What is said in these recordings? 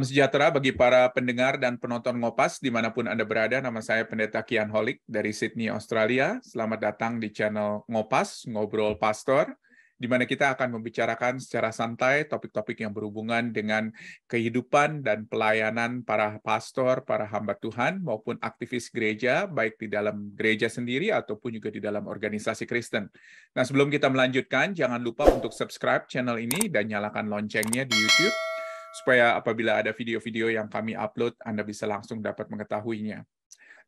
Salam sejahtera bagi para pendengar dan penonton Ngopas dimanapun Anda berada. Nama saya Pendeta Kian Holik dari Sydney, Australia. Selamat datang di channel Ngopas, Ngobrol Pastor, di mana kita akan membicarakan secara santai topik-topik yang berhubungan dengan kehidupan dan pelayanan para pastor, para hamba Tuhan, maupun aktivis gereja, baik di dalam gereja sendiri ataupun juga di dalam organisasi Kristen. Nah, sebelum kita melanjutkan, jangan lupa untuk subscribe channel ini dan nyalakan loncengnya di YouTube supaya apabila ada video-video yang kami upload, Anda bisa langsung dapat mengetahuinya.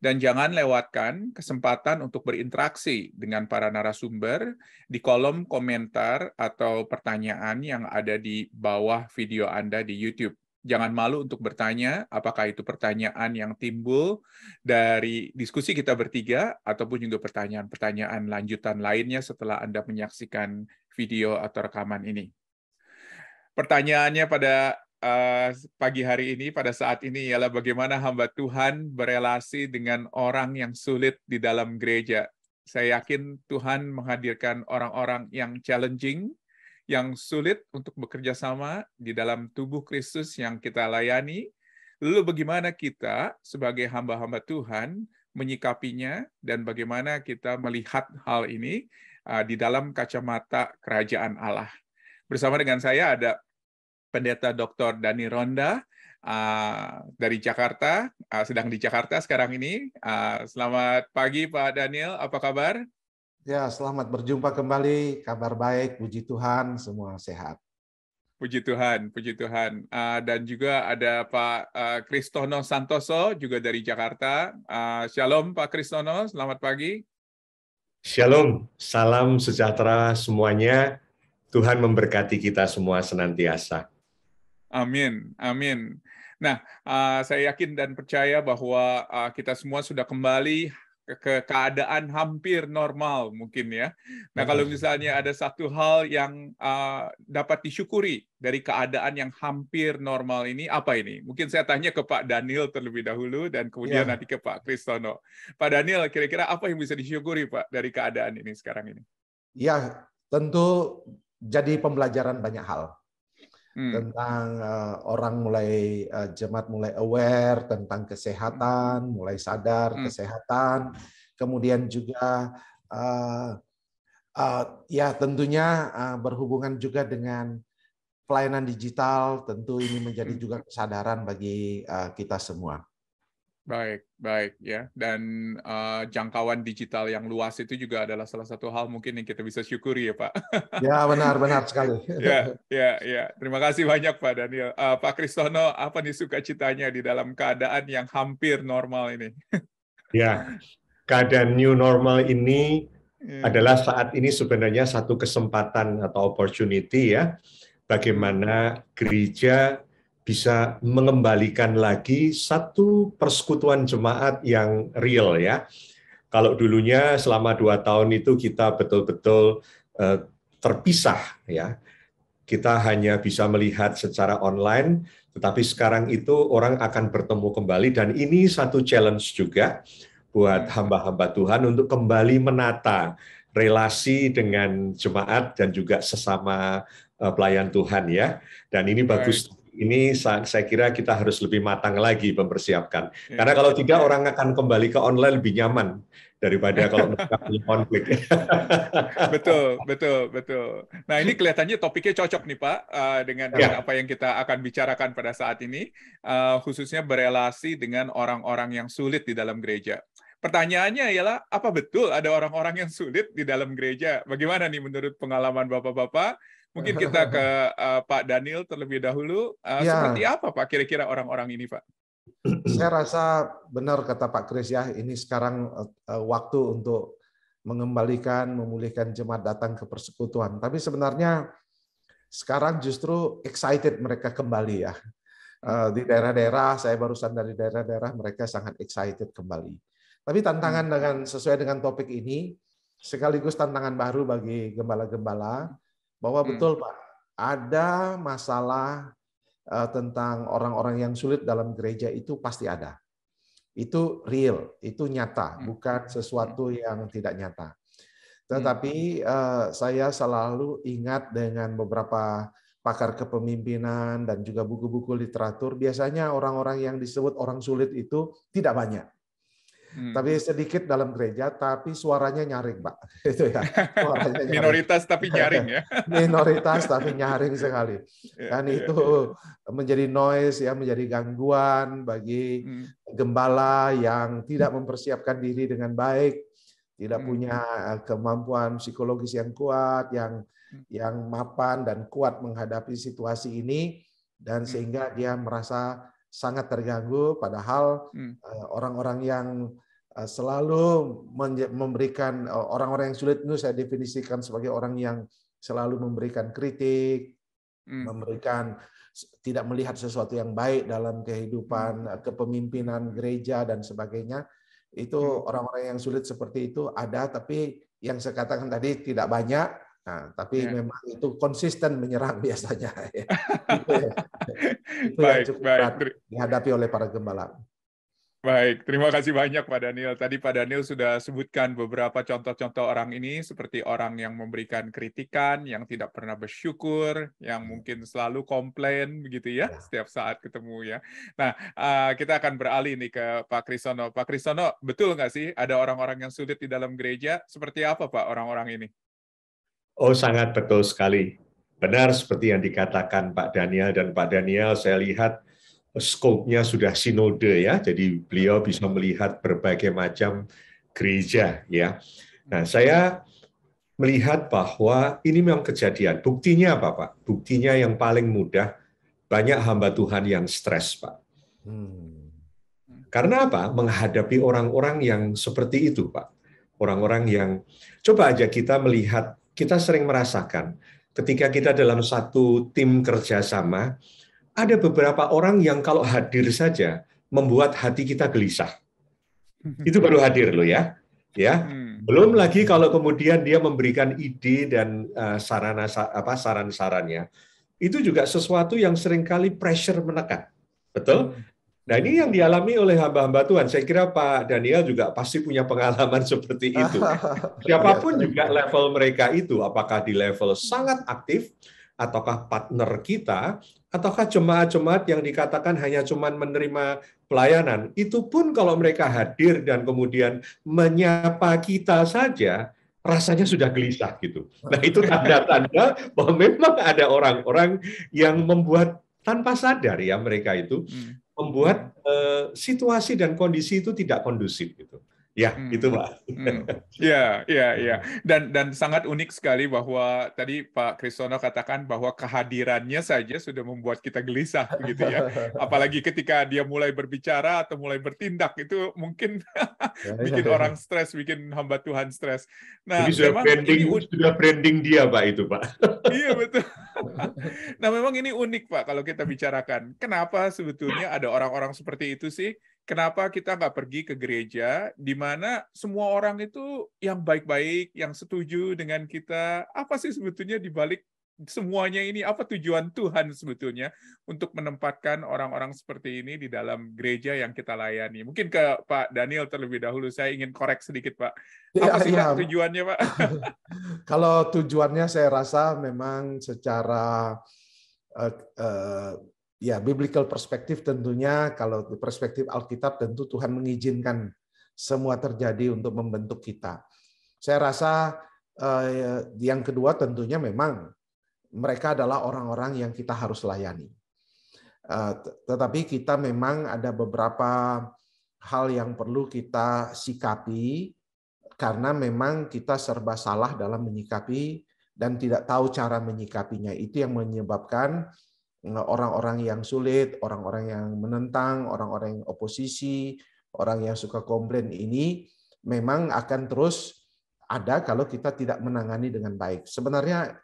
Dan jangan lewatkan kesempatan untuk berinteraksi dengan para narasumber di kolom komentar atau pertanyaan yang ada di bawah video Anda di YouTube. Jangan malu untuk bertanya apakah itu pertanyaan yang timbul dari diskusi kita bertiga ataupun juga pertanyaan-pertanyaan lanjutan lainnya setelah Anda menyaksikan video atau rekaman ini pertanyaannya pada Eh, pagi hari ini pada saat ini ialah bagaimana hamba Tuhan berelasi dengan orang yang sulit di dalam gereja. Saya yakin Tuhan menghadirkan orang-orang yang challenging, yang sulit untuk bekerja sama di dalam tubuh Kristus yang kita layani. Lalu bagaimana kita sebagai hamba-hamba Tuhan menyikapinya dan bagaimana kita melihat hal ini eh, di dalam kacamata kerajaan Allah. Bersama dengan saya ada Pendeta Dr. Dani Ronda uh, dari Jakarta, uh, sedang di Jakarta sekarang ini. Uh, selamat pagi Pak Daniel, apa kabar? Ya, selamat berjumpa kembali. Kabar baik, puji Tuhan, semua sehat. Puji Tuhan, puji Tuhan. Uh, dan juga ada Pak uh, Kristono Santoso juga dari Jakarta. Uh, shalom Pak Kristono, selamat pagi. Shalom, salam sejahtera semuanya. Tuhan memberkati kita semua senantiasa. Amin, amin. Nah, ah, saya yakin dan percaya bahwa ah, kita semua sudah kembali ke keadaan hampir normal mungkin ya. Nah kalau misalnya ada satu hal yang ah, dapat disyukuri dari keadaan yang hampir normal ini apa ini? Mungkin saya tanya ke Pak Daniel terlebih dahulu dan kemudian ya. nanti ke Pak Kristono. Pak Daniel kira-kira apa yang bisa disyukuri Pak dari keadaan ini sekarang ini? Ya tentu jadi pembelajaran banyak hal hmm. tentang uh, orang mulai uh, jemaat mulai aware tentang kesehatan, hmm. mulai sadar hmm. kesehatan, kemudian juga uh, uh, ya tentunya uh, berhubungan juga dengan pelayanan digital, tentu ini menjadi hmm. juga kesadaran bagi uh, kita semua. Baik, baik ya. Dan uh, jangkauan digital yang luas itu juga adalah salah satu hal mungkin yang kita bisa syukuri ya, Pak. Ya, benar, benar sekali. ya, ya, ya. Terima kasih banyak Pak Daniel. Uh, Pak Kristono, apa nih sukacitanya di dalam keadaan yang hampir normal ini? ya, keadaan new normal ini ya. adalah saat ini sebenarnya satu kesempatan atau opportunity ya, bagaimana gereja bisa mengembalikan lagi satu persekutuan jemaat yang real ya. Kalau dulunya selama dua tahun itu kita betul-betul eh, terpisah ya. Kita hanya bisa melihat secara online, tetapi sekarang itu orang akan bertemu kembali dan ini satu challenge juga buat hamba-hamba Tuhan untuk kembali menata relasi dengan jemaat dan juga sesama eh, pelayan Tuhan ya. Dan ini bagus ini saya kira kita harus lebih matang lagi mempersiapkan. Iya. Karena kalau tidak iya. orang akan kembali ke online lebih nyaman daripada kalau konflik. betul, betul, betul. Nah ini kelihatannya topiknya cocok nih Pak eh, dengan, ya. apa yang kita akan bicarakan pada saat ini, eh, khususnya berelasi dengan orang-orang yang sulit di dalam gereja. Pertanyaannya ialah apa betul ada orang-orang yang sulit di dalam gereja? Bagaimana nih menurut pengalaman Bapak-bapak? Mungkin kita ke uh, Pak Daniel terlebih dahulu. Uh, ya. Seperti apa Pak kira-kira orang-orang ini Pak? Saya rasa benar kata Pak Kris ya, ini sekarang uh, waktu untuk mengembalikan, memulihkan jemaat datang ke persekutuan. Tapi sebenarnya sekarang justru excited mereka kembali ya. Uh, di daerah-daerah, saya barusan dari daerah-daerah, mereka sangat excited kembali. Tapi tantangan hmm. dengan sesuai dengan topik ini, sekaligus tantangan baru bagi gembala-gembala, bahwa hmm. betul Pak, ada masalah uh, tentang orang-orang yang sulit dalam gereja itu pasti ada. Itu real, itu nyata, hmm. bukan hmm. sesuatu hmm. yang tidak nyata. Hmm. Tetapi uh, saya selalu ingat dengan beberapa pakar kepemimpinan dan juga buku-buku literatur, biasanya orang-orang yang disebut orang sulit itu tidak banyak hmm. tapi sedikit dalam gereja, tapi suaranya nyaring, Pak. Itu ya. Suaranya nyaring. Minoritas tapi nyaring ya. Minoritas tapi nyaring sekali. Iya, kan yeah, itu yeah. menjadi noise ya, menjadi gangguan bagi hmm. gembala yang tidak mempersiapkan diri dengan baik, tidak hmm. punya eh, kemampuan psikologis yang kuat, yang hmm. yang mapan dan kuat menghadapi situasi ini dan hmm. sehingga dia merasa sangat terganggu padahal hmm. Eh, orang-orang hmm. yang eh, selalu memberikan eh, orang-orang yang sulit itu saya definisikan sebagai orang yang selalu memberikan kritik, hmm. memberikan tidak melihat sesuatu yang baik dalam kehidupan hmm. kepemimpinan gereja dan sebagainya. Itu hmm. orang-orang yang sulit seperti itu ada tapi yang saya katakan tadi tidak banyak Nah, tapi ya. memang itu konsisten menyerang biasanya. Ya. itu ya. baik, cukup baik. dihadapi oleh para gembala. Baik, terima kasih banyak Pak Daniel. Tadi Pak Daniel sudah sebutkan beberapa contoh-contoh orang ini seperti orang yang memberikan kritikan, yang tidak pernah bersyukur, yang iya. mungkin selalu komplain begitu ya, ya. setiap saat ketemu ya. Nah, eh, kita akan beralih nih ke Pak Krisono. Pak Krisono, betul nggak sih ada orang-orang yang sulit di dalam gereja? Seperti apa Pak orang-orang ini? Oh, sangat betul sekali. Benar seperti yang dikatakan Pak Daniel dan Pak Daniel saya lihat skopnya sudah sinode ya. Jadi beliau bisa melihat berbagai macam gereja ya. Nah, saya melihat bahwa ini memang kejadian. Buktinya apa, Pak? Buktinya yang paling mudah banyak hamba Tuhan yang stres, Pak. Hmm. Karena apa? Menghadapi orang-orang yang seperti itu, Pak. Orang-orang yang coba aja kita melihat kita sering merasakan ketika kita dalam satu tim kerjasama, ada beberapa orang yang kalau hadir saja membuat hati kita gelisah. Hmm. Itu baru hadir loh ya. Ya. Hmm. Belum lagi kalau kemudian dia memberikan ide dan eh, sarana apa saran-sarannya. Itu juga sesuatu yang seringkali pressure menekan. Betul? Hmm. Nah ini yang dialami oleh hamba-hamba Tuhan. Saya kira Pak Daniel juga pasti punya pengalaman seperti itu. Siapapun iya. juga level mereka itu, apakah di level sangat aktif, ataukah partner kita, ataukah jemaat-jemaat yang dikatakan hanya cuma menerima pelayanan. Itu pun kalau mereka hadir dan kemudian menyapa kita saja, rasanya sudah gelisah gitu. Nah itu tanda-tanda bahwa memang ada orang-orang yang membuat tanpa sadar ya mereka itu hmm membuat uh, situasi dan kondisi itu tidak kondusif gitu. Ya, hmm. itu Pak. Hmm. Iya, iya, iya. Dan dan sangat unik sekali bahwa tadi Pak Krisono katakan bahwa kehadirannya saja sudah membuat kita gelisah gitu ya. Apalagi ketika dia mulai berbicara atau mulai bertindak itu mungkin ya, bikin ya. orang stres, bikin hamba Tuhan stres. Nah, Jadi sudah branding ini, sudah branding dia Pak itu, Pak. iya, betul. nah, memang ini unik Pak kalau kita bicarakan. Kenapa sebetulnya ada orang-orang seperti itu sih? Kenapa kita nggak pergi ke gereja di mana semua orang itu yang baik-baik, yang setuju dengan kita? Apa sih sebetulnya di balik semuanya ini? Apa tujuan Tuhan sebetulnya untuk menempatkan orang-orang seperti ini di dalam gereja yang kita layani? Mungkin ke Pak Daniel terlebih dahulu. Saya ingin korek sedikit, Pak. Iya, Apa ya, sih ya. tujuannya, Pak? Kalau tujuannya saya rasa memang secara uh, uh, Ya, biblical perspektif tentunya kalau perspektif Alkitab tentu Tuhan mengizinkan semua terjadi untuk membentuk kita. Saya rasa eh, yang kedua tentunya memang mereka adalah orang-orang yang kita harus layani. Eh, tetapi kita memang ada beberapa hal yang perlu kita sikapi karena memang kita serba salah dalam menyikapi dan tidak tahu cara menyikapinya. Itu yang menyebabkan Nah, orang-orang yang sulit, orang-orang yang menentang, orang-orang yang oposisi, orang yang suka komplain ini memang akan terus ada kalau kita tidak menangani dengan baik. Sebenarnya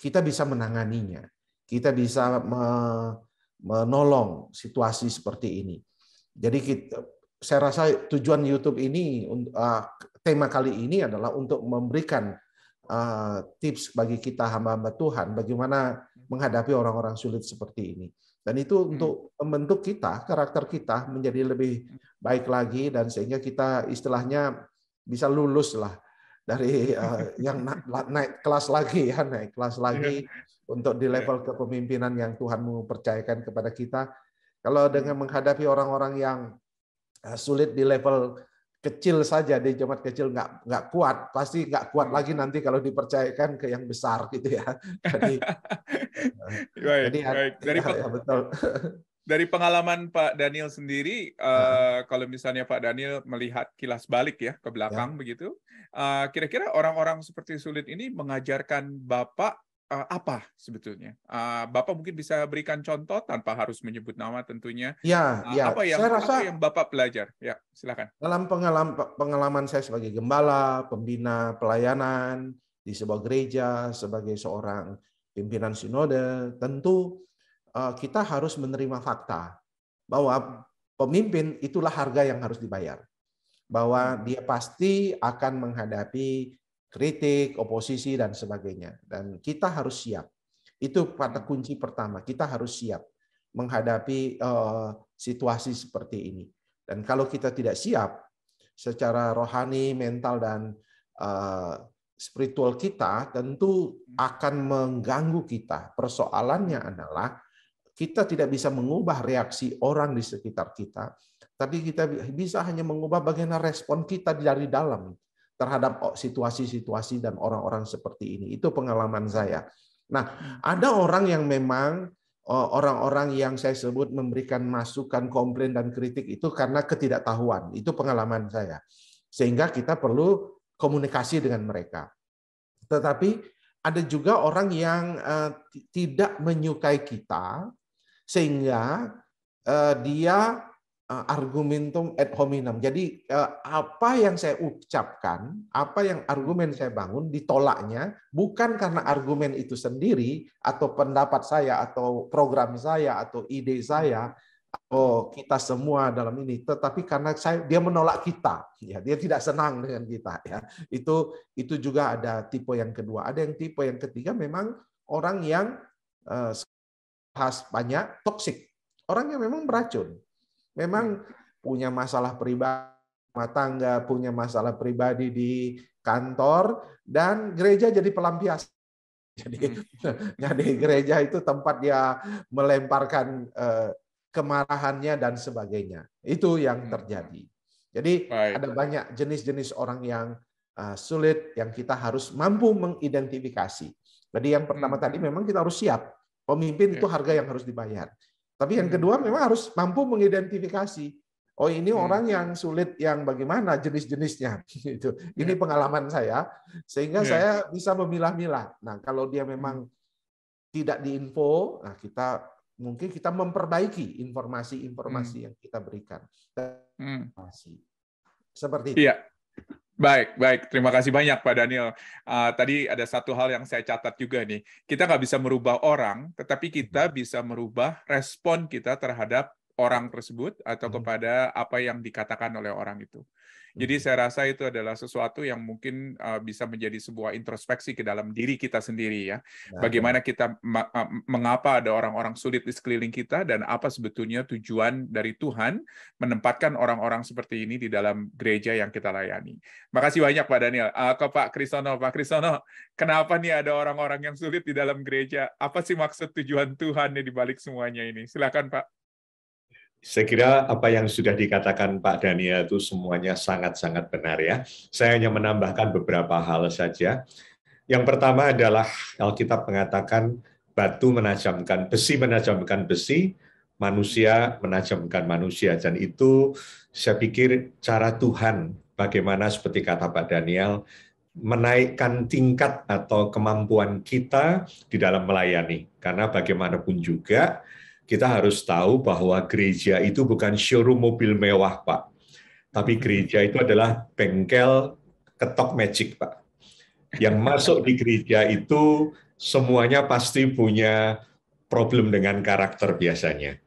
kita bisa menanganinya. Kita bisa menolong situasi seperti ini. Jadi kita, saya rasa tujuan YouTube ini tema kali ini adalah untuk memberikan tips bagi kita hamba-hamba Tuhan bagaimana menghadapi orang-orang sulit seperti ini. Dan itu hmm. untuk membentuk kita, karakter kita menjadi lebih hmm. baik lagi dan sehingga kita istilahnya bisa lulus lah dari eh, yang na naik kelas lagi ya, naik kelas iya. lagi untuk di iya. level kepemimpinan yang Tuhan mempercayakan kepada kita. Kalau dengan hmm. menghadapi orang-orang yang eh, sulit di level kecil saja di jemaat kecil nggak nggak kuat pasti nggak kuat hmm. lagi nanti kalau dipercayakan ke yang besar gitu ya jadi baik, jadi ya, baik. dari ya, pe- ya, betul dari pengalaman Pak Daniel sendiri uh, uh, kalau misalnya Pak Daniel melihat kilas balik ya ke belakang ya. begitu uh, kira-kira orang-orang seperti sulit ini mengajarkan Bapak uh, apa sebetulnya? Uh, Bapak mungkin bisa berikan contoh tanpa harus menyebut nama tentunya. Ya, uh, ya. Apa yang, saya rasa, yang Bapak pelajar? Ya, silakan. Dalam pengalaman, pengalaman saya sebagai gembala, pembina pelayanan di sebuah gereja, sebagai seorang pimpinan sinode, tentu uh, kita harus menerima fakta bahwa hmm. pemimpin itulah harga yang harus dibayar. Bahwa hmm. dia pasti akan menghadapi kritik, oposisi, dan sebagainya. Dan kita harus siap. Itu pada kunci pertama. Kita harus siap menghadapi eh, situasi seperti ini. Dan kalau kita tidak siap, secara rohani, mental, dan eh, spiritual kita tentu akan mengganggu kita. Persoalannya adalah kita tidak bisa mengubah reaksi orang di sekitar kita, tapi kita bisa hanya mengubah bagaimana respon kita dari dalam terhadap oh, situasi-situasi dan orang-orang seperti ini. Itu pengalaman saya. Nah, hmm. ada orang yang memang oh, orang-orang yang saya sebut memberikan masukan, komplain dan kritik itu karena ketidaktahuan. Itu pengalaman saya. Sehingga kita perlu komunikasi dengan mereka. Tetapi ada juga orang yang eh, tidak menyukai kita sehingga eh, dia Eh, argumentum ad hominem. Jadi eh, apa yang saya ucapkan, apa yang argumen saya bangun ditolaknya bukan karena argumen itu sendiri atau pendapat saya atau program saya atau ide saya atau kita semua dalam ini, tetapi karena saya dia menolak kita, ya dia tidak senang dengan kita. Ya itu itu juga ada tipe yang kedua, ada yang tipe yang ketiga memang orang yang khas eh, banyak toksik, orang yang memang beracun Memang hmm. punya masalah pribadi rumah tangga, punya masalah pribadi di kantor, dan gereja jadi pelampias. Jadi, hmm. jadi gereja itu tempat dia melemparkan eh, kemarahannya dan sebagainya. Itu yang hmm. terjadi. Jadi Baik. ada banyak jenis-jenis orang yang uh, sulit yang kita harus mampu mengidentifikasi. Jadi yang pertama hmm. tadi memang kita harus siap. Pemimpin itu ya. harga yang harus dibayar. Tapi yang hmm. kedua memang harus mampu mengidentifikasi. Oh ini hmm. orang yang sulit yang bagaimana jenis-jenisnya gitu. Ini yeah. pengalaman saya sehingga yeah. saya bisa memilah-milah. Nah, kalau dia hmm. memang tidak diinfo, nah kita mungkin kita memperbaiki informasi-informasi hmm. yang kita berikan. Hmm. Seperti itu. Iya. Baik, baik. Terima kasih banyak Pak Daniel. Uh, tadi ada satu hal yang saya catat juga nih. Kita nggak bisa merubah orang, tetapi kita mm-hmm. bisa merubah respon kita terhadap orang tersebut atau hmm. kepada apa yang dikatakan oleh orang itu. Jadi hmm. saya rasa itu adalah sesuatu yang mungkin eh, bisa menjadi sebuah introspeksi ke dalam diri kita sendiri ya. Nah, Bagaimana kita eh, mengapa ada orang-orang sulit di sekeliling kita dan apa sebetulnya tujuan dari Tuhan menempatkan orang-orang seperti ini di dalam gereja yang kita layani. Makasih banyak Pak Daniel. Uh, ke Pak Krisono, Pak Krisono, kenapa nih ada orang-orang yang sulit di dalam gereja? Apa sih maksud tujuan Tuhan di balik semuanya ini? Silakan Pak. Saya kira apa yang sudah dikatakan Pak Daniel itu semuanya sangat-sangat benar ya. Saya hanya menambahkan beberapa hal saja. Yang pertama adalah Alkitab mengatakan batu menajamkan besi, menajamkan besi, manusia menajamkan manusia. Dan itu saya pikir cara Tuhan bagaimana seperti kata Pak Daniel, menaikkan tingkat atau kemampuan kita di dalam melayani. Karena bagaimanapun juga, kita harus tahu bahwa gereja itu bukan showroom mobil mewah, Pak. Tapi hmm. gereja itu adalah bengkel ketok magic, Pak. Yang masuk di gereja itu semuanya pasti punya problem dengan karakter biasanya.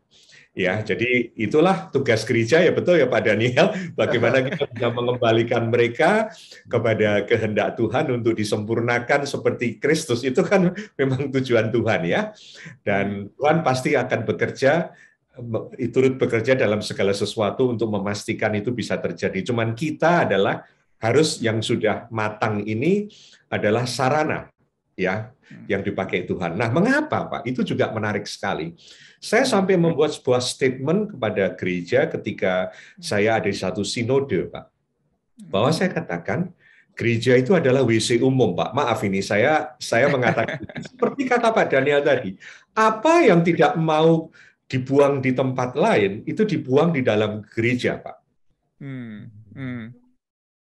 Ya, jadi itulah tugas gereja ya betul ya Pak Daniel, bagaimana kita bisa mengembalikan mereka kepada kehendak Tuhan untuk disempurnakan seperti Kristus. Itu kan memang tujuan Tuhan ya. Dan hmm. Tuhan pasti akan bekerja turut bekerja dalam segala sesuatu untuk memastikan itu bisa terjadi. Cuman kita adalah harus yang sudah matang ini adalah sarana ya Hmm. yang dipakai Tuhan. Nah, mengapa Pak? Itu juga menarik sekali. Saya sampai membuat sebuah statement kepada gereja ketika hmm. saya ada di satu sinode, Pak. Hmm. Bahwa saya katakan, gereja itu adalah WC umum, Pak. Maaf ini saya saya mengatakan seperti kata Pak Daniel tadi, apa yang tidak mau dibuang di tempat lain itu dibuang di dalam gereja, Pak. Hmm. Hmm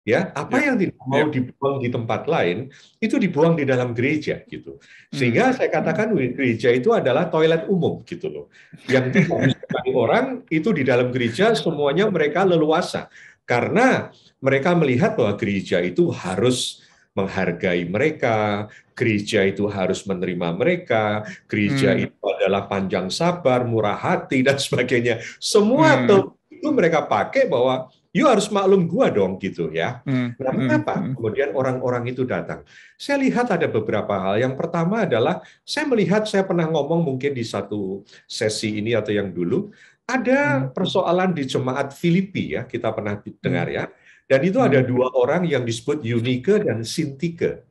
ya apa ya. yang tidak mau ya. dibuang di tempat lain itu dibuang di dalam gereja gitu sehingga hmm. saya katakan gereja itu adalah toilet umum gitu loh yang tidak orang itu di dalam gereja semuanya mereka leluasa karena mereka melihat bahwa gereja itu harus menghargai mereka, gereja itu harus menerima mereka, gereja hmm. itu adalah panjang sabar, murah hati dan sebagainya. Semua hmm. itu mereka pakai bahwa you harus maklum gua dong gitu ya. Hmm. Nah, kenapa hmm. kemudian orang-orang itu datang? Saya lihat ada beberapa hal. Yang pertama adalah saya melihat saya pernah ngomong mungkin di satu sesi ini atau yang dulu ada hmm, hmm. persoalan di jemaat Filipi ya, kita pernah dengar ya. Dan itu ada dua orang yang disebut Unike dan Sintike.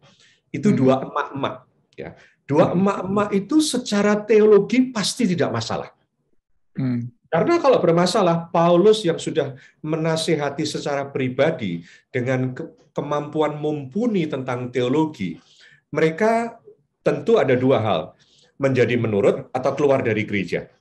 Itu dua emak-emak ya. Dua emak-emak itu secara teologi pasti tidak masalah. Hmm. Karena kalau bermasalah, Paulus yang sudah menasihati secara pribadi dengan kemampuan mumpuni tentang teologi, mereka tentu ada dua hal, menjadi menurut atau keluar dari gereja.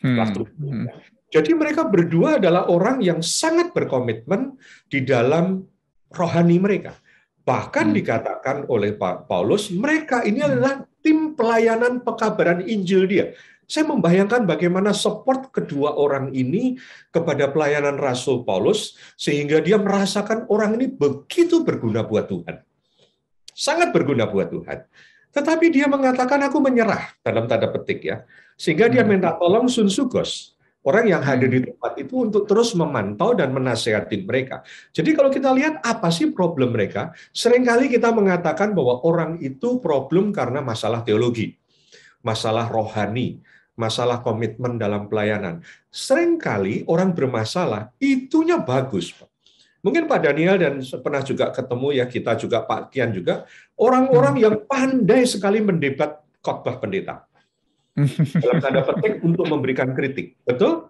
Hmm. Waktu. Hmm. Jadi mereka berdua adalah orang yang sangat berkomitmen di dalam rohani mereka. Bahkan hmm. dikatakan oleh Paulus, mereka ini adalah tim pelayanan pekabaran Injil dia. Saya membayangkan bagaimana support kedua orang ini kepada pelayanan Rasul Paulus sehingga dia merasakan orang ini begitu berguna buat Tuhan. Sangat berguna buat Tuhan. Tetapi dia mengatakan aku menyerah dalam tanda petik ya. Sehingga dia minta tolong Sun Sugos, orang yang hadir di tempat itu untuk terus memantau dan menasehati mereka. Jadi kalau kita lihat apa sih problem mereka, seringkali kita mengatakan bahwa orang itu problem karena masalah teologi, masalah rohani, masalah komitmen dalam pelayanan. Seringkali orang bermasalah, itunya bagus, Pak. Mungkin Pak Daniel dan pernah juga ketemu ya kita juga Pak Kian juga orang-orang hmm. yang pandai sekali mendebat khotbah pendeta. Dalam tanda petik untuk memberikan kritik. Betul?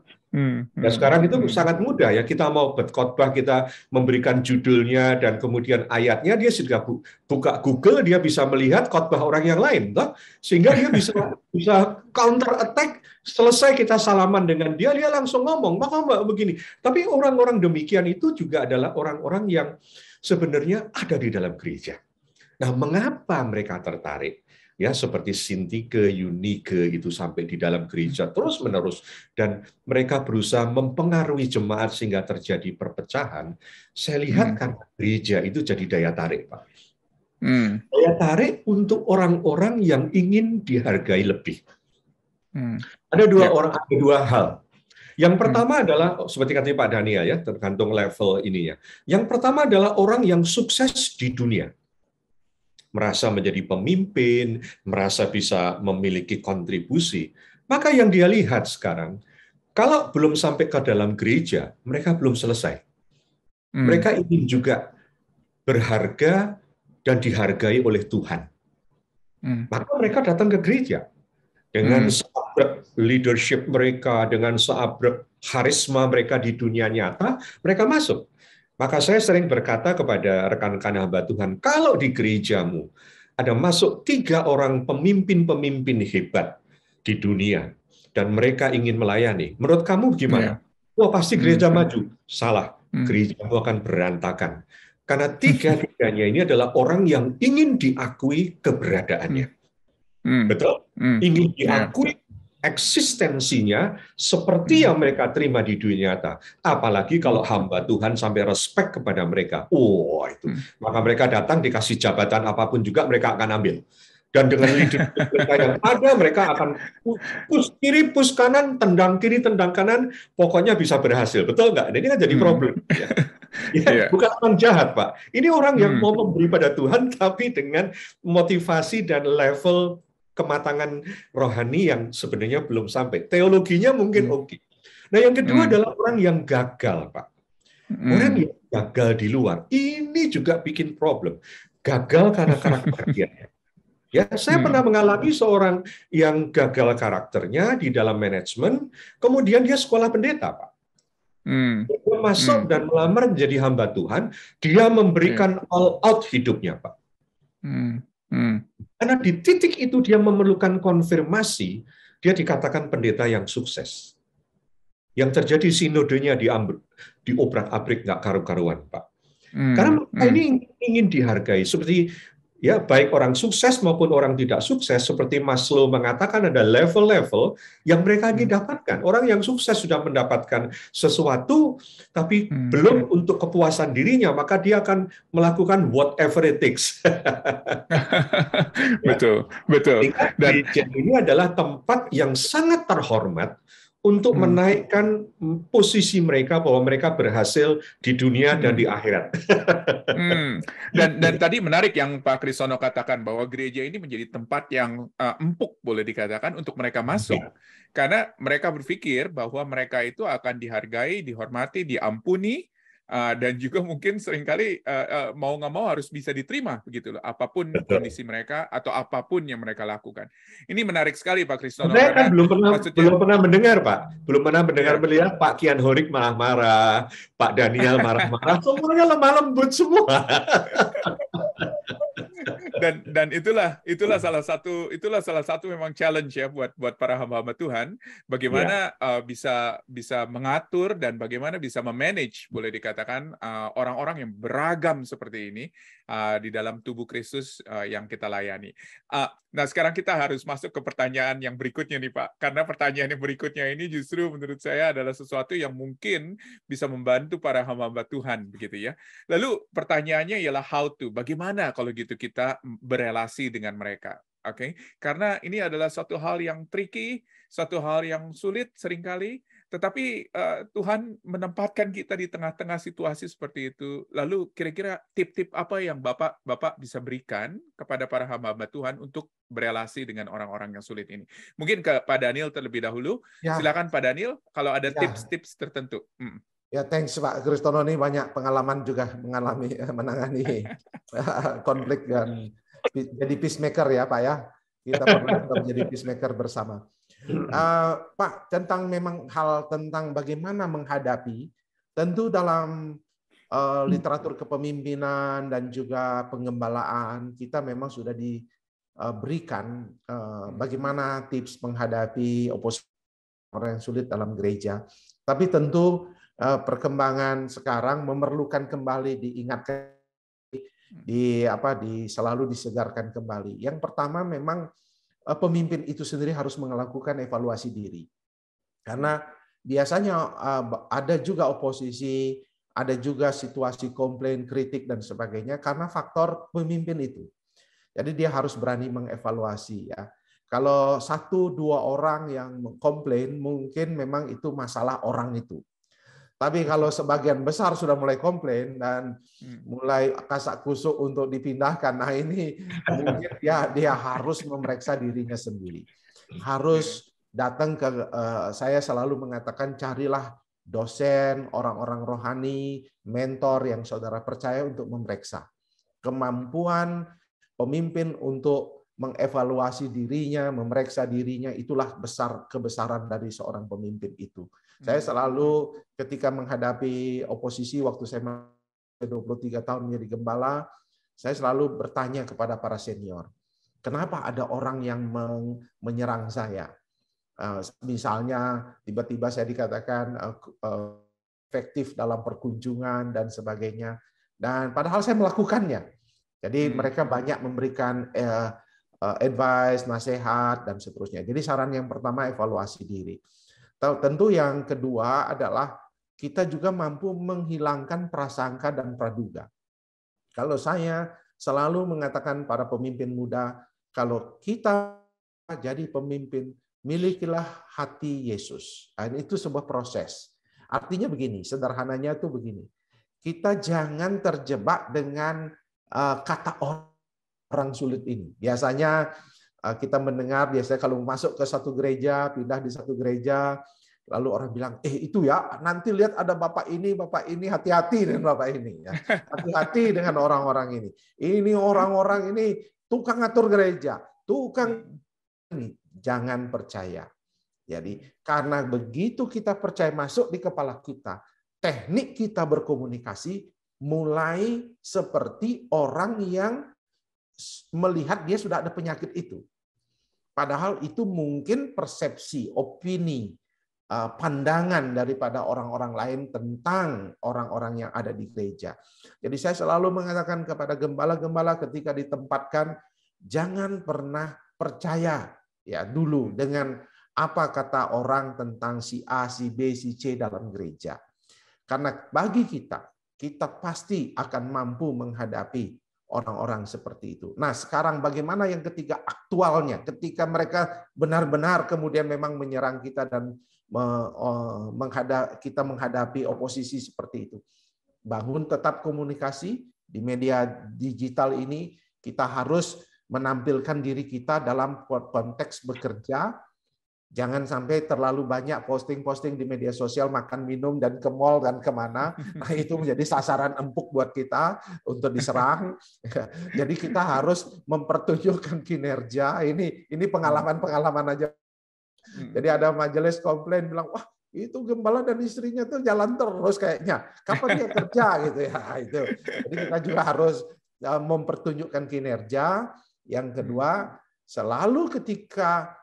nah sekarang itu hmm. sangat mudah ya kita mau berkhotbah kita memberikan judulnya dan kemudian ayatnya dia sudah buka Google dia bisa melihat khotbah orang yang lain toh sehingga dia bisa bisa counter attack selesai kita salaman dengan dia dia langsung ngomong maka mbak begini tapi orang-orang demikian itu juga adalah orang-orang yang sebenarnya ada di dalam gereja. Nah mengapa mereka tertarik? ya seperti Sintike, Unike itu sampai di dalam gereja hmm. terus menerus dan mereka berusaha mempengaruhi jemaat sehingga terjadi perpecahan. Saya lihat hmm. karena gereja itu jadi daya tarik, Pak. Hmm. Daya tarik untuk orang-orang yang ingin dihargai lebih. Hmm. Ada dua ya. orang, ada dua hal. Yang pertama hmm. adalah oh, seperti kata Pak Dania ya, tergantung level ininya. Yang pertama adalah orang yang sukses di dunia merasa menjadi pemimpin, merasa bisa memiliki kontribusi. Maka yang dia lihat sekarang, kalau belum sampai ke dalam gereja, mereka belum selesai. Hmm. Mereka ingin juga berharga dan dihargai oleh Tuhan. Hmm. Maka mereka datang ke gereja dengan hmm. seabrek leadership mereka, dengan seabrek harisma mereka di dunia nyata, mereka masuk. Maka saya sering berkata kepada rekan-rekan hamba Tuhan, kalau di gerejamu ada masuk tiga orang pemimpin-pemimpin hebat di dunia, dan mereka ingin melayani, menurut kamu gimana? Ya. Wah pasti gereja hmm. maju. Salah, hmm. gerejamu akan berantakan. Karena tiga-tiganya ini adalah orang yang ingin diakui keberadaannya. Hmm. hmm. Betul? Hmm. Ingin diakui ya eksistensinya seperti hmm. yang mereka terima di dunia nyata. Apalagi kalau hamba Tuhan sampai respect kepada mereka. Oh, itu. Hmm. Maka mereka datang dikasih jabatan apapun juga mereka akan ambil. Dan dengan leadership mereka yang ada, mereka akan push kiri, push kanan, tendang kiri, tendang kanan, pokoknya bisa berhasil. Betul nggak? Ini kan jadi hmm. problem. Ya. Ya, yeah. Bukan orang jahat, Pak. Ini orang yang hmm. mau memberi pada Tuhan, tapi dengan motivasi dan level kematangan rohani yang sebenarnya belum sampai. Teologinya mungkin hmm. oke. Okay. Nah, yang kedua hmm. adalah orang yang gagal, Pak. Hmm. Orang yang gagal di luar. Ini juga bikin problem. Gagal karena karakternya. Ya, saya hmm. pernah mengalami seorang yang gagal karakternya di dalam manajemen, kemudian dia sekolah pendeta, Pak. Hmm. Dia masuk hmm. dan melamar menjadi hamba Tuhan, dia memberikan hmm. all out hidupnya, Pak. Hmm. Karena di titik itu dia memerlukan konfirmasi, dia dikatakan pendeta yang sukses. Yang terjadi sinodenya di diobrak-abrik nggak karu-karuan, Pak. Hmm, Karena hmm. ini ingin dihargai. Seperti ya baik orang sukses maupun orang tidak sukses seperti Maslow mengatakan ada level-level yang mereka ingin hmm. dapatkan orang yang sukses sudah mendapatkan sesuatu tapi hmm. belum untuk kepuasan dirinya maka dia akan melakukan whatever it takes betul betul dan ini adalah tempat yang sangat terhormat untuk hmm. menaikkan posisi mereka bahwa mereka berhasil di dunia hmm. dan di akhirat. hmm. Dan dan tadi menarik yang Pak Krisono katakan bahwa gereja ini menjadi tempat yang uh, empuk boleh dikatakan untuk mereka masuk. Ya. Karena mereka berpikir bahwa mereka itu akan dihargai, dihormati, diampuni Eh, dan juga mungkin seringkali eh, eh, mau nggak mau harus bisa diterima begitu loh apapun Betul. kondisi mereka atau apapun yang mereka lakukan ini menarik sekali Pak Kristono saya kan belum pernah maksudnya, belum pernah mendengar Pak belum pernah iya. mendengar melihat Pak Kian Horik marah-marah Pak Daniel marah-marah semuanya lemah lembut semua dan dan itulah itulah salah satu itulah salah satu memang challenge ya buat buat para hamba-hamba Tuhan bagaimana yeah. uh, bisa bisa mengatur dan bagaimana bisa memanage boleh dikatakan uh, orang-orang uh, yang beragam seperti ini uh, di dalam tubuh Kristus uh, yang kita layani. Uh, nah sekarang kita harus masuk ke pertanyaan yang berikutnya nih Pak karena pertanyaan yang berikutnya ini justru menurut saya adalah sesuatu yang mungkin bisa membantu para hamba-hamba Tuhan begitu ya. Lalu pertanyaannya ialah how to bagaimana kalau gitu kita kita berelasi dengan mereka. Oke, okay? karena ini adalah suatu hal yang tricky, suatu hal yang sulit seringkali, tetapi uh, Tuhan menempatkan kita di tengah-tengah situasi seperti itu. Lalu kira-kira tip-tip apa yang Bapak Bapak bisa berikan kepada para hamba-hamba Tuhan untuk berelasi dengan orang-orang yang sulit ini? Mungkin ke Pak Daniel terlebih dahulu. Ya. Silakan Pak Daniel kalau ada ya. tips-tips ya. tertentu. Hmm. Ya, thanks Pak Kristono ini banyak pengalaman juga mengalami eh, menangani konflik dan jadi peacemaker ya Pak ya. Kita pernah menjadi peacemaker bersama. Uh, Pak, tentang memang hal tentang bagaimana menghadapi, tentu dalam uh, literatur kepemimpinan dan juga pengembalaan kita memang sudah diberikan uh, bagaimana tips menghadapi oposisi orang yang sulit dalam gereja. Tapi tentu Eh, perkembangan sekarang memerlukan kembali diingatkan hmm. di apa di selalu disegarkan kembali. Yang pertama memang eh, pemimpin itu sendiri harus melakukan evaluasi diri. Karena hmm. biasanya eh, ada juga oposisi, ada juga situasi komplain, kritik dan sebagainya karena faktor pemimpin itu. Jadi dia harus berani mengevaluasi ya. Kalau satu dua orang yang komplain mungkin memang itu masalah orang itu. Tapi iya, kalau iya. sebagian besar sudah mulai komplain dan hmm. mulai kasak kusuk untuk dipindahkan, nah ini mungkin dia dia harus memeriksa dirinya sendiri. Iya. Harus datang ke eh, saya selalu mengatakan carilah dosen, orang-orang rohani, mentor yang saudara percaya untuk memeriksa kemampuan pemimpin untuk mengevaluasi dirinya, memeriksa dirinya, itulah besar kebesaran dari seorang pemimpin itu. Saya hmm. selalu ketika menghadapi oposisi waktu saya 23 tahun menjadi gembala, saya selalu bertanya kepada para senior, kenapa ada orang yang menyerang saya? Eh, misalnya tiba-tiba saya dikatakan eh, eh, efektif dalam perkunjungan dan sebagainya, dan padahal saya melakukannya. Jadi hmm. mereka banyak memberikan advice, nasihat, dan seterusnya. Jadi saran yang pertama evaluasi diri. Tentu yang kedua adalah kita juga mampu menghilangkan prasangka dan praduga. Kalau saya selalu mengatakan para pemimpin muda, kalau kita jadi pemimpin, milikilah hati Yesus. Dan itu sebuah proses. Artinya begini, sederhananya itu begini. Kita jangan terjebak dengan eh, kata orang sulit ini. Biasanya Ah, kita mendengar biasanya kalau masuk ke satu gereja, pindah di satu gereja, lalu orang bilang, eh itu ya, nanti lihat ada bapak ini, bapak ini, hati-hati dengan bapak ini. hati ya. Hati-hati dengan orang-orang ini. Ini orang-orang ini tukang ngatur gereja, tukang ini. Jangan percaya. Jadi karena begitu kita percaya masuk di kepala kita, teknik kita berkomunikasi mulai seperti orang yang melihat dia sudah ada penyakit itu. Padahal itu mungkin persepsi, opini, eh, pandangan daripada orang-orang lain tentang orang-orang yang ada di gereja. Jadi saya selalu mengatakan kepada gembala-gembala ketika ditempatkan, jangan pernah percaya ya dulu dengan apa kata orang tentang si A, si B, si C dalam gereja. Karena bagi kita, kita pasti akan mampu menghadapi orang-orang seperti itu. Nah, sekarang bagaimana yang ketiga aktualnya? Ketika mereka benar-benar kemudian memang menyerang kita dan menghadap, kita menghadapi oposisi seperti itu. Bangun tetap komunikasi di media digital ini kita harus menampilkan diri kita dalam konteks bekerja Jangan sampai terlalu banyak posting-posting di media sosial makan minum dan ke mall dan kemana. Nah itu menjadi sasaran empuk buat kita untuk diserang. Jadi kita harus mempertunjukkan kinerja. Ini ini pengalaman-pengalaman aja. Hmm. Jadi ada majelis komplain bilang, wah itu gembala dan istrinya tuh jalan terus kayaknya kapan dia kerja gitu ya itu jadi kita juga harus eh, mempertunjukkan kinerja yang kedua hmm. selalu ketika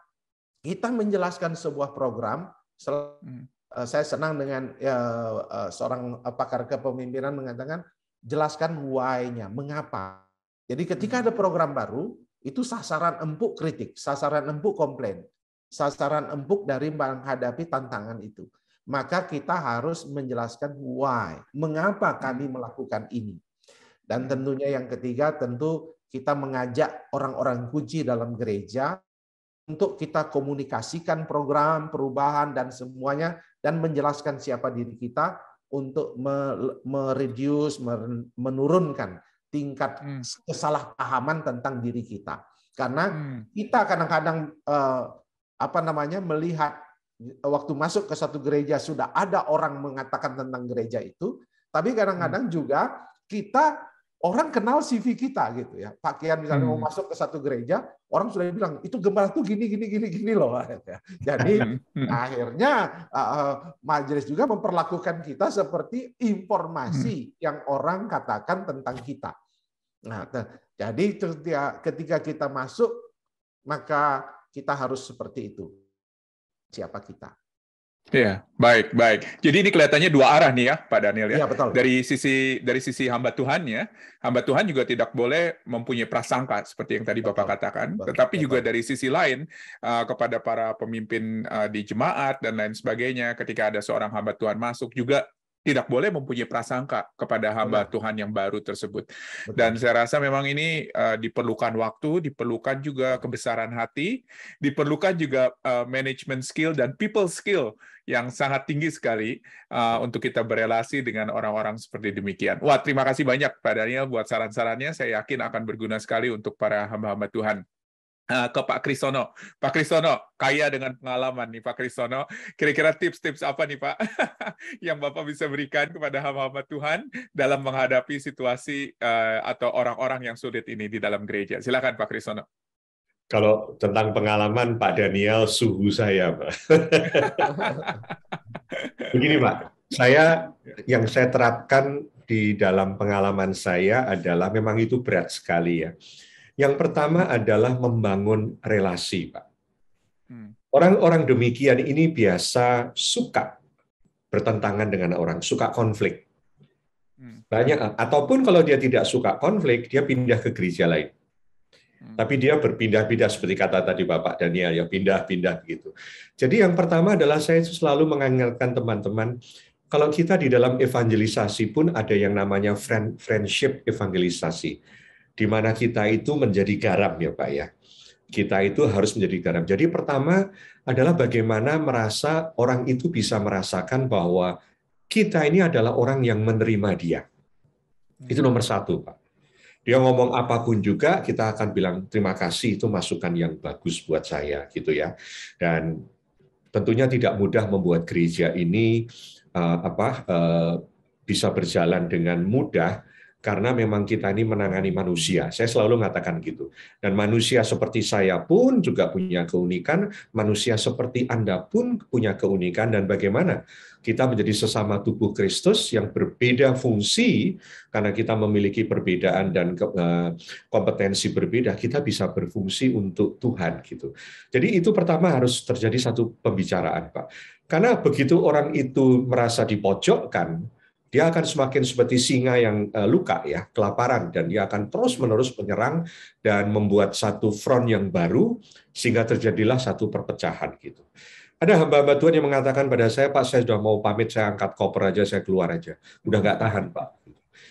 kita menjelaskan sebuah program. Hmm. Eh, saya senang dengan ya, eh, seorang eh, pakar kepemimpinan mengatakan jelaskan why-nya, mengapa. Jadi ketika hmm. ada program baru, itu sasaran empuk kritik, sasaran empuk komplain, sasaran empuk dari menghadapi tantangan itu. Maka kita harus menjelaskan why, mengapa hmm. kami melakukan ini. Dan tentunya yang ketiga tentu kita mengajak orang-orang kunci dalam gereja untuk kita komunikasikan program perubahan dan semuanya dan menjelaskan siapa diri kita untuk mereduce menurunkan tingkat hmm. kesalahpahaman tentang diri kita karena hmm. kita kadang-kadang eh, apa namanya melihat waktu masuk ke satu gereja sudah ada orang mengatakan tentang gereja itu tapi kadang-kadang hmm. juga kita orang kenal CV kita gitu ya. Pakaian misalnya hmm. mau masuk ke satu gereja, orang sudah bilang itu gembala tuh gini gini gini gini loh. Ya. Jadi hmm. akhirnya uh, majelis juga memperlakukan kita seperti informasi hmm. yang orang katakan tentang kita. Nah, jadi ketika kita masuk maka kita harus seperti itu. Siapa kita? Ya, baik, baik. Jadi ini kelihatannya dua arah nih ya, Pak Daniel ya. ya betul. Dari sisi dari sisi hamba Tuhan ya, hamba Tuhan juga tidak boleh mempunyai prasangka seperti yang tadi betul. Bapak katakan, betul. tetapi betul. juga dari sisi lain uh, kepada para pemimpin uh, di jemaat dan lain sebagainya, ketika ada seorang hamba Tuhan masuk juga tidak boleh mempunyai prasangka kepada hamba Benar. Tuhan yang baru tersebut. Betul. Dan saya rasa memang ini uh, diperlukan waktu, diperlukan juga kebesaran hati, diperlukan juga uh, management skill dan people skill yang sangat tinggi sekali uh, untuk kita berelasi dengan orang-orang seperti demikian. Wah, terima kasih banyak Pak Daniel buat saran-sarannya. Saya yakin akan berguna sekali untuk para hamba-hamba Tuhan. Ah, ke Pak Krisono. Pak Krisono, kaya dengan pengalaman nih Pak Krisono. Kira-kira tips-tips apa nih Pak yang Bapak bisa berikan kepada hamba-hamba Tuhan dalam menghadapi situasi eh, atau orang-orang yang sulit ini di dalam gereja? Silakan Pak Krisono. Kalau tentang pengalaman Pak Daniel, suhu saya, Pak. Begini Pak, saya yang saya terapkan di dalam pengalaman saya adalah memang itu berat sekali ya yang pertama adalah membangun relasi, Pak. Hmm. Orang-orang demikian ini biasa suka bertentangan dengan orang, suka konflik. Hmm. Banyak ataupun kalau dia tidak suka konflik, dia pindah ke gereja lain. Hmm. Tapi dia berpindah-pindah seperti kata tadi Bapak Daniel ya pindah-pindah gitu. Jadi yang pertama adalah saya selalu mengingatkan teman-teman kalau kita di dalam evangelisasi pun ada yang namanya friendship evangelisasi di mana kita itu menjadi garam ya Pak ya. Kita itu harus menjadi garam. Jadi pertama adalah bagaimana merasa orang itu bisa merasakan bahwa kita ini adalah orang yang menerima dia. Itu hmm. nomor satu Pak. Dia ngomong apapun juga kita akan bilang terima kasih itu masukan yang bagus buat saya gitu ya. Dan tentunya tidak mudah membuat gereja ini uh, apa uh, bisa berjalan dengan mudah karena memang kita ini menangani manusia. Saya selalu mengatakan gitu. Dan manusia seperti saya pun juga punya keunikan, manusia seperti Anda pun punya keunikan dan bagaimana kita menjadi sesama tubuh Kristus yang berbeda fungsi karena kita memiliki perbedaan dan eh, kompetensi berbeda, kita bisa berfungsi untuk Tuhan gitu. Jadi itu pertama harus terjadi satu pembicaraan, Pak. Karena begitu orang itu merasa dipojokkan, dia akan semakin seperti singa yang uh, luka ya, kelaparan dan dia akan terus-menerus menyerang dan membuat satu front yang baru sehingga terjadilah satu perpecahan gitu. Ada hamba-hamba Tuhan yang mengatakan pada saya, Pak, saya sudah mau pamit, saya angkat koper aja, saya keluar aja. Udah nggak tahan, Pak.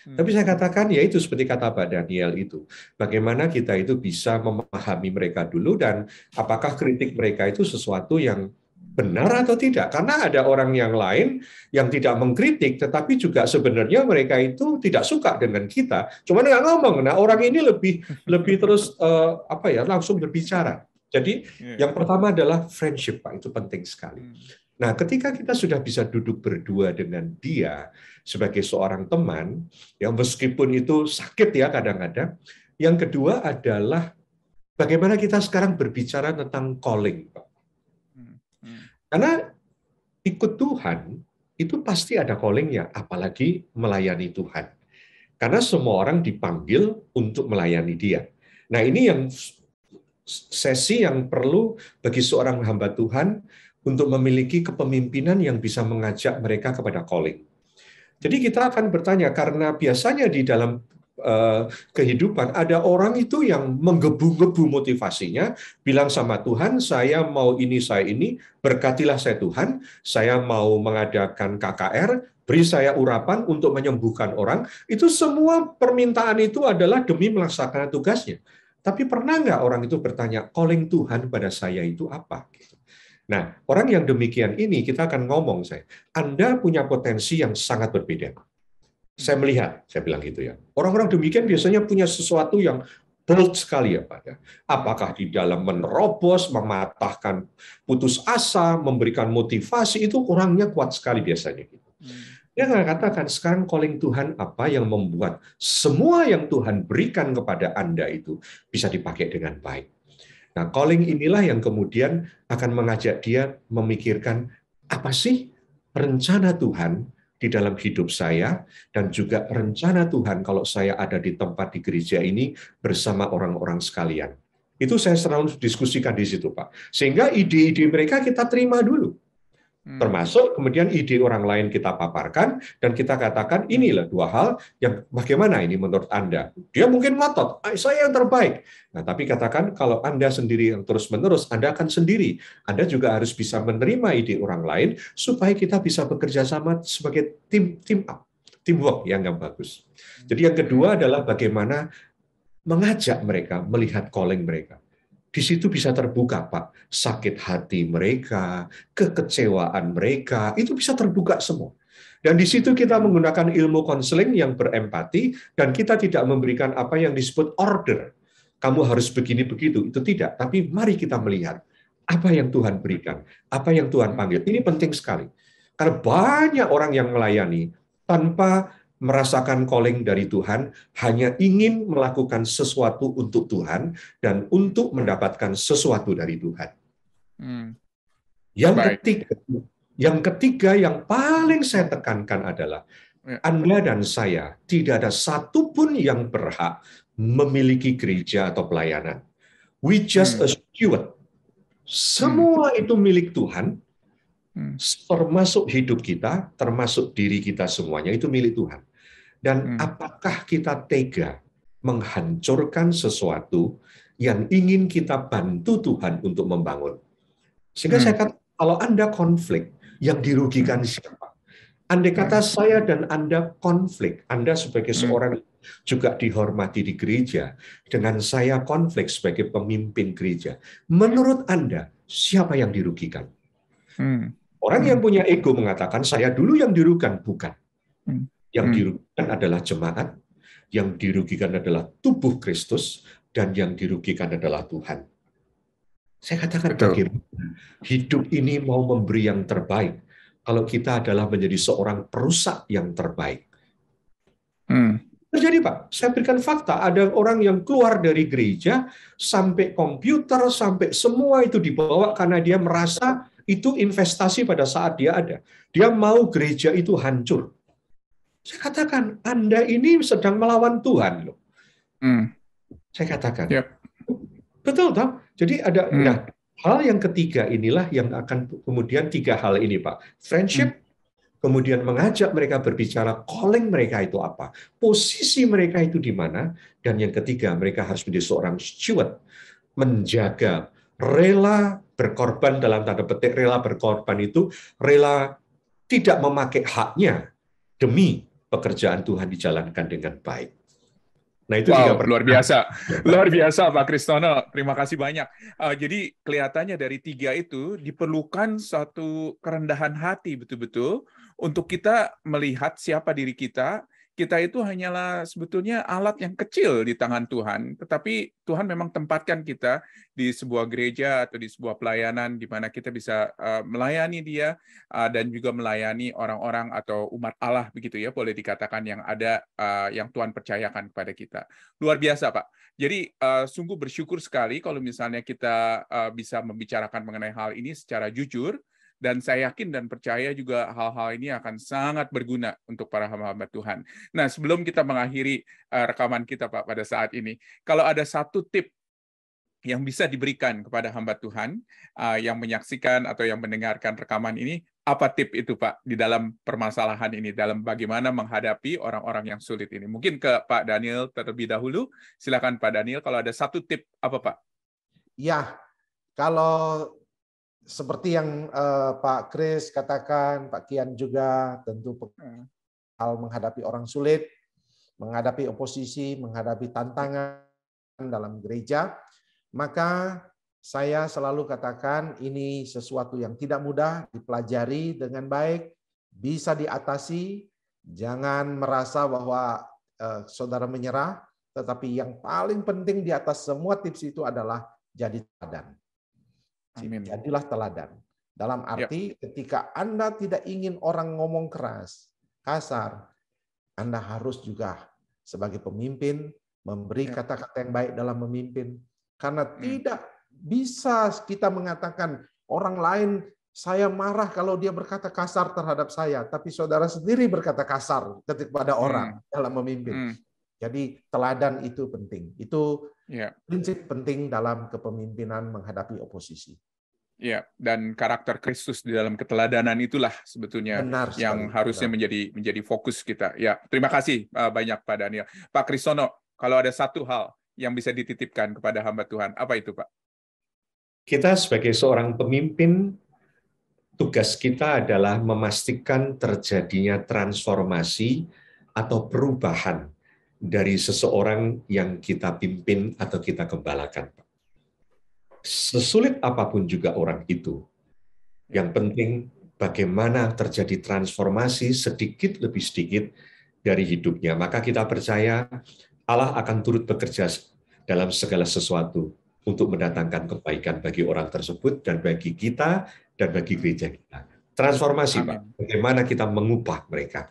Hmm. Tapi saya katakan, ya itu seperti kata Pak Daniel itu. Bagaimana kita itu bisa memahami mereka dulu dan apakah kritik mereka itu sesuatu yang benar atau tidak karena ada orang yang lain yang tidak mengkritik tetapi juga sebenarnya mereka itu tidak suka dengan kita cuma nggak ngomong nah orang ini lebih lebih terus uh, apa ya langsung berbicara jadi iya. yang pertama adalah friendship pak itu penting sekali hmm. nah ketika kita sudah bisa duduk berdua dengan dia sebagai seorang teman yang meskipun itu sakit ya kadang-kadang yang kedua adalah bagaimana kita sekarang berbicara tentang calling pak karena ikut Tuhan itu pasti ada callingnya, apalagi melayani Tuhan. Karena semua orang dipanggil untuk melayani dia. Nah ini yang sesi yang perlu bagi seorang hamba Tuhan untuk memiliki kepemimpinan yang bisa mengajak mereka kepada calling. Jadi kita akan bertanya karena biasanya di dalam Eh, kehidupan. Ada orang itu yang menggebu-gebu motivasinya, bilang sama Tuhan, saya mau ini, saya ini, berkatilah saya Tuhan, saya mau mengadakan KKR, beri saya urapan untuk menyembuhkan orang. Itu semua permintaan itu adalah demi melaksanakan tugasnya. Tapi pernah nggak orang itu bertanya, calling Tuhan pada saya itu apa? Gitu. Nah, orang yang demikian ini kita akan ngomong saya, Anda punya potensi yang sangat berbeda saya melihat, saya bilang gitu ya. Orang-orang demikian biasanya punya sesuatu yang bold sekali ya Pak. Ya. Apakah di dalam menerobos, mematahkan putus asa, memberikan motivasi, itu kurangnya kuat sekali biasanya. Gitu. Hmm. Dia nggak katakan, sekarang calling Tuhan apa yang membuat semua yang Tuhan berikan kepada Anda itu bisa dipakai dengan baik. Nah, calling inilah yang kemudian akan mengajak dia memikirkan apa sih rencana Tuhan di dalam hidup saya dan juga rencana Tuhan kalau saya ada di tempat di gereja ini bersama orang-orang sekalian. Itu saya selalu diskusikan di situ, Pak. Sehingga ide-ide mereka kita terima dulu. Hmm. Termasuk kemudian ide orang lain kita paparkan dan kita katakan inilah dua hal yang bagaimana ini menurut Anda. Dia mungkin ngotot, ah, saya yang terbaik. Nah, tapi katakan kalau Anda sendiri yang terus-menerus, Anda akan sendiri. Anda juga harus bisa menerima ide orang lain supaya kita bisa bekerja sama sebagai tim tim up, teamwork yang bagus. Hmm. Jadi yang kedua adalah bagaimana mengajak mereka melihat calling mereka di situ bisa terbuka, Pak. Sakit hati mereka, kekecewaan mereka, itu bisa terbuka semua. Dan di situ kita menggunakan ilmu konseling yang berempati dan kita tidak memberikan apa yang disebut order. Kamu harus begini begitu, itu tidak. Tapi mari kita melihat apa yang Tuhan berikan, apa yang Tuhan panggil. Ini penting sekali. Karena banyak orang yang melayani tanpa merasakan calling dari Tuhan, hanya ingin melakukan sesuatu untuk Tuhan dan untuk mendapatkan sesuatu dari Tuhan. Hmm. Yang ketiga, yang ketiga yang paling saya tekankan adalah ya. Anda dan saya tidak ada satupun yang berhak memiliki gereja atau pelayanan. We just hmm. a steward. Semua hmm. itu milik Tuhan, hmm. termasuk hidup kita, termasuk diri kita semuanya itu milik Tuhan. Dan hmm. apakah kita tega menghancurkan sesuatu yang ingin kita bantu Tuhan untuk membangun? Sehingga hmm. saya kata, kalau Anda konflik, yang dirugikan hmm. siapa? Andai kata hmm. saya dan Anda konflik, Anda sebagai hmm. seorang juga dihormati di gereja, dengan saya konflik sebagai pemimpin gereja. Menurut Anda, siapa yang dirugikan? Hmm. Orang yang punya ego mengatakan saya dulu yang dirugikan, bukan. Yang hmm. dirugikan adalah jemaat, yang dirugikan adalah tubuh Kristus, dan yang dirugikan adalah Tuhan. Saya katakan bagaimana hidup ini mau memberi yang terbaik. Kalau kita adalah menjadi seorang perusak yang terbaik. Hmm. Terjadi Pak, saya berikan fakta, ada orang yang keluar dari gereja, sampai komputer, sampai semua itu dibawa karena dia merasa itu investasi pada saat dia ada. Dia mau gereja itu hancur. Saya katakan, Anda ini sedang melawan Tuhan loh. Hmm. Saya katakan. Yep. Betul Tom. Jadi ada hmm. nah, hal yang ketiga inilah yang akan kemudian tiga hal ini Pak. Friendship, hmm. kemudian mengajak mereka berbicara, calling mereka itu apa, posisi mereka itu di mana, dan yang ketiga mereka harus menjadi seorang steward, menjaga, rela berkorban dalam tanda petik, rela berkorban itu rela tidak memakai haknya demi pekerjaan Tuhan dijalankan dengan baik. Nah itu wow, juga luar biasa, luar biasa Pak Kristono. Terima kasih banyak. Uh, jadi kelihatannya dari tiga itu diperlukan satu kerendahan hati betul-betul untuk kita melihat siapa diri kita, kita itu hanyalah sebetulnya alat yang kecil di tangan Tuhan, tetapi Tuhan memang tempatkan kita di sebuah gereja atau di sebuah pelayanan di mana kita bisa eh, melayani Dia eh, dan juga melayani orang-orang atau umat Allah begitu ya, boleh dikatakan yang ada eh, yang Tuhan percayakan kepada kita. Luar biasa, Pak. Jadi sungguh bersyukur sekali kalau misalnya kita bisa membicarakan mengenai hal ini secara jujur dan saya yakin dan percaya juga hal-hal ini akan sangat berguna untuk para hamba-hamba Tuhan. Nah, sebelum kita mengakhiri eh, rekaman kita, Pak, pada saat ini, kalau ada satu tip yang bisa diberikan kepada hamba Tuhan eh, yang menyaksikan atau yang mendengarkan rekaman ini, apa tip itu Pak di dalam permasalahan ini, dalam bagaimana menghadapi orang-orang yang sulit ini? Mungkin ke Pak Daniel terlebih dahulu. Silakan Pak Daniel, kalau ada satu tip apa Pak? Ya, kalau seperti yang uh, Pak Kris katakan, Pak Kian juga tentu hmm. hal menghadapi orang sulit, menghadapi oposisi, menghadapi tantangan dalam gereja, maka saya selalu katakan ini sesuatu yang tidak mudah dipelajari dengan baik, bisa diatasi, jangan merasa bahwa uh, saudara menyerah, tetapi yang paling penting di atas semua tips itu adalah jadi teladan. Amin. Jadilah teladan. Dalam ya. arti ya. ketika Anda tidak ingin orang ngomong keras, kasar, Anda harus juga sebagai pemimpin memberi ya. kata-kata ya. yang baik dalam memimpin. Karena hmm. tidak bisa kita mengatakan orang lain saya marah kalau dia berkata kasar terhadap saya, tapi saudara sendiri berkata kasar kepada hmm. orang hmm. dalam memimpin. Hmm. Jadi teladan itu penting. Itu Yeah. Prinsip penting dalam kepemimpinan menghadapi oposisi. Ya, dan karakter Kristus di dalam keteladanan itulah sebetulnya benar, yang sekali. harusnya menjadi menjadi fokus kita. Ya, terima kasih uh, banyak Pak Daniel. Pak Krisono, kalau ada satu hal yang bisa dititipkan kepada hamba Tuhan, apa itu Pak? Kita sebagai seorang pemimpin, tugas kita adalah memastikan terjadinya transformasi atau perubahan dari seseorang yang kita pimpin atau kita gembalakan. Sesulit apapun juga orang itu, yang penting bagaimana terjadi transformasi sedikit lebih sedikit dari hidupnya. Maka kita percaya Allah akan turut bekerja dalam segala sesuatu untuk mendatangkan kebaikan bagi orang tersebut dan bagi kita dan bagi gereja kita. Transformasi, Amen. Pak. Bagaimana kita mengubah mereka.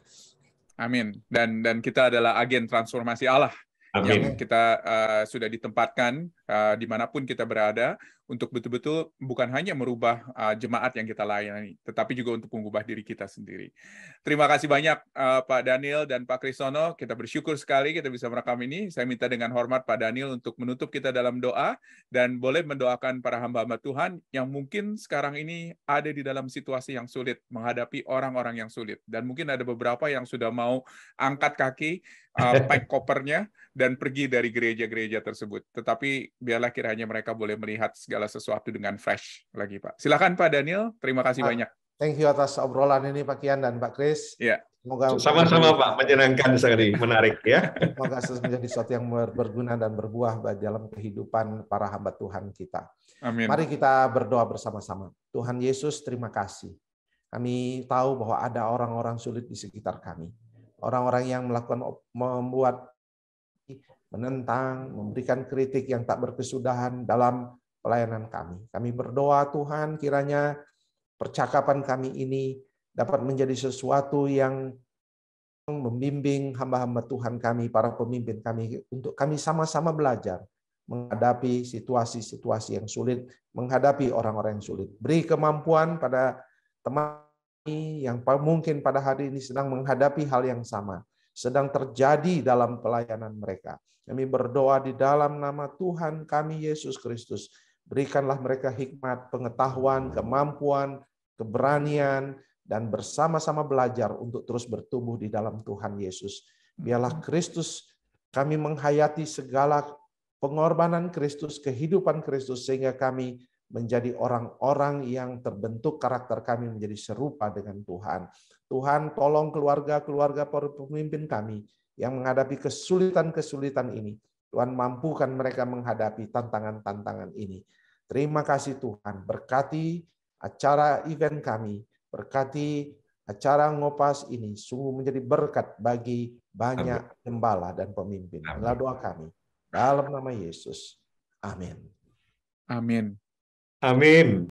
Amin. Dan dan kita adalah agen transformasi Allah Amin. yang kita uh, sudah ditempatkan Eh, dimanapun kita berada untuk betul-betul bukan hanya merubah uh, jemaat yang kita layani, tetapi juga untuk mengubah diri kita sendiri. Terima kasih banyak uh, Pak Daniel dan Pak Krisono. Kita bersyukur sekali kita bisa merekam ini. Saya minta dengan hormat Pak Daniel untuk menutup kita dalam doa dan boleh mendoakan para hamba-hamba Tuhan yang mungkin sekarang ini ada di dalam situasi yang sulit, menghadapi orang-orang yang sulit. Dan mungkin ada beberapa yang sudah mau angkat kaki, uh, pack kopernya, dan pergi dari gereja-gereja tersebut. Tetapi biarlah kiranya mereka boleh melihat segala sesuatu dengan fresh lagi Pak. Silakan Pak Daniel, terima kasih ah, banyak. Thank you atas obrolan ini Pak Kian dan Pak Kris. Iya. Semoga sama-sama Pak, menyenangkan sekali, menarik ya. Semoga menjadi sesuatu yang berguna dan berbuah dalam kehidupan para hamba Tuhan kita. Amin. Mari kita berdoa bersama-sama. Tuhan Yesus, terima kasih. Kami tahu bahwa ada orang-orang sulit di sekitar kami. Orang-orang yang melakukan membuat menentang, memberikan kritik yang tak berkesudahan dalam pelayanan kami. Kami berdoa Tuhan kiranya percakapan kami ini dapat menjadi sesuatu yang membimbing hamba-hamba Tuhan kami, para pemimpin kami, untuk kami sama-sama belajar menghadapi situasi-situasi yang sulit, menghadapi orang-orang yang sulit. Beri kemampuan pada teman yang mungkin pada hari ini sedang menghadapi hal yang sama sedang terjadi dalam pelayanan mereka. Kami berdoa di dalam nama Tuhan kami Yesus Kristus. Berikanlah mereka hikmat, pengetahuan, kemampuan, keberanian, dan bersama-sama belajar untuk terus bertumbuh di dalam Tuhan Yesus. Biarlah Kristus kami menghayati segala pengorbanan Kristus, kehidupan Kristus, sehingga kami menjadi orang-orang yang terbentuk karakter kami menjadi serupa dengan Tuhan. Tuhan tolong keluarga-keluarga para pemimpin kami yang menghadapi kesulitan-kesulitan ini. Tuhan mampukan mereka menghadapi tantangan-tantangan ini. Terima kasih Tuhan, berkati acara event kami, berkati acara ngopas ini sungguh menjadi berkat bagi banyak gembala dan pemimpin. Dalam doa kami. Dalam nama Yesus. Amin. Amin. Amén.